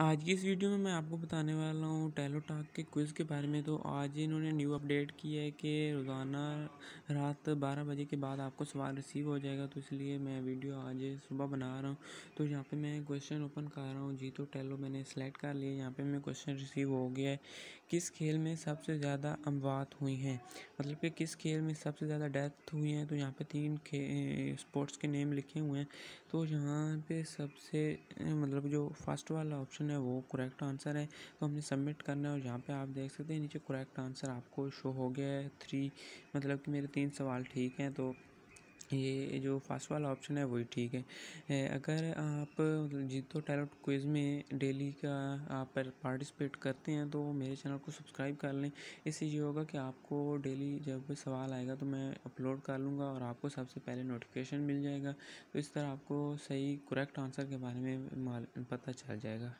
आज की इस वीडियो में मैं आपको बताने वाला हूँ टैलो टाक के क्विज़ के बारे में तो आज इन्होंने न्यू अपडेट की है कि रोज़ाना रात 12 बजे के बाद आपको सवाल रिसीव हो जाएगा तो इसलिए मैं वीडियो आज सुबह बना रहा हूँ तो यहाँ पे मैं क्वेश्चन ओपन कर रहा हूँ जी तो टैलो मैंने सेलेक्ट कर लिया यहाँ पर मैं क्वेश्चन रिसीव हो गया है किस खेल में सबसे ज़्यादा अमवात हुई हैं मतलब कि किस खेल में सबसे ज़्यादा डेथ हुई हैं तो यहाँ पर तीन स्पोर्ट्स के नेम लिखे हुए हैं तो यहाँ पर सबसे मतलब जो फर्स्ट वाला ऑप्शन ऑप्शन है वो करेक्ट आंसर है तो हमने सबमिट करना है और यहाँ पे आप देख सकते हैं नीचे करेक्ट आंसर आपको शो हो गया है थ्री मतलब कि मेरे तीन सवाल ठीक हैं तो ये जो फर्स्ट वाला ऑप्शन है वही ठीक है अगर आप जीतो टैलेंट क्विज़ में डेली का आप पार्टिसिपेट करते हैं तो मेरे चैनल को सब्सक्राइब कर लें इससे ये होगा कि आपको डेली जब भी सवाल आएगा तो मैं अपलोड कर लूँगा और आपको सबसे पहले नोटिफिकेशन मिल जाएगा तो इस तरह आपको सही करेक्ट आंसर के बारे में पता चल जाएगा